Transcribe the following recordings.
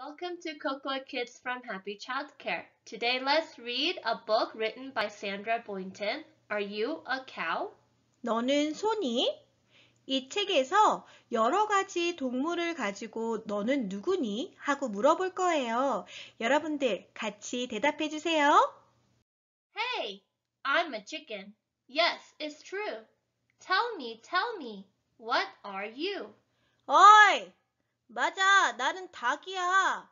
Welcome to Cocoa Kids from Happy Childcare. Today let's read a book written by Sandra Boynton, Are You a Cow? 너는 소니? 이 책에서 여러 가지 동물을 가지고 너는 누구니? 하고 물어볼 거예요. 여러분들 같이 대답해 주세요. Hey, I'm a chicken. Yes, it's true. Tell me, tell me, what are you? 어이, 맞아, 나는 닭이야.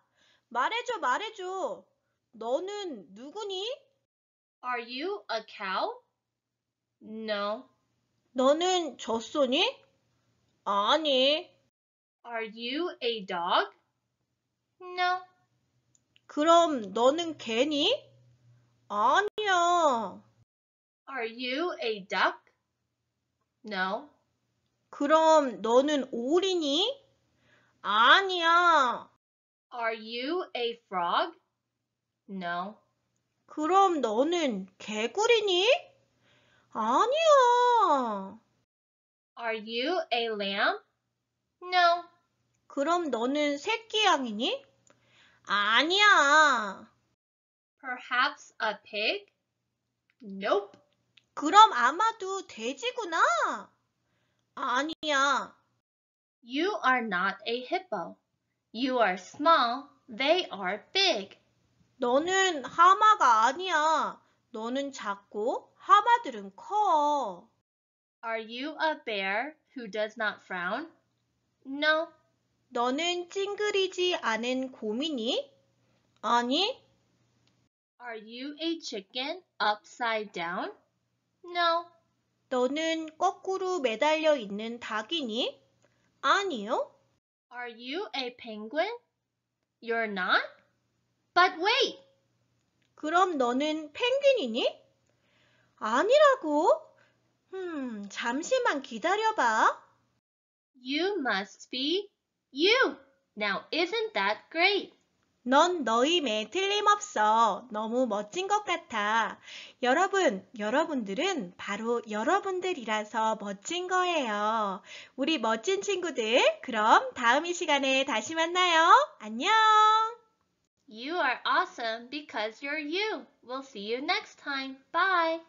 말해줘, 말해줘. 너는 누구니? Are you a cow? No. 너는 젖소니? 아니. Are you a dog? No. 그럼 너는 개니? 아니야. Are you a duck? No. 그럼 너는 오리니? 아니야. Are you a frog? No. 그럼 너는 개구리니? 아니야. Are you a lamb? No. 그럼 너는 새끼 양이니? 아니야. Perhaps a pig? Nope. 그럼 아마도 돼지구나? 아니야. You are not a hippo. You are small. They are big. 너는 하마가 아니야. 너는 작고 하마들은 커. Are you a bear who does not frown? No. 너는 찡그리지 않은 곰이니? 아니. Are you a chicken upside down? No. 너는 거꾸로 매달려 있는 닭이니? 아니요. Are you a penguin? You're not? But wait! 그럼 너는 펭귄이니? 아니라고? 음, 잠시만 기다려봐. You must be you. Now isn't that great? 넌 너희 매 틀림없어. 너무 멋진 것 같아. 여러분, 여러분들은 바로 여러분들이라서 멋진 거예요. 우리 멋진 친구들, 그럼 다음 이 시간에 다시 만나요. 안녕! You are awesome because you're you. We'll see you next time. Bye!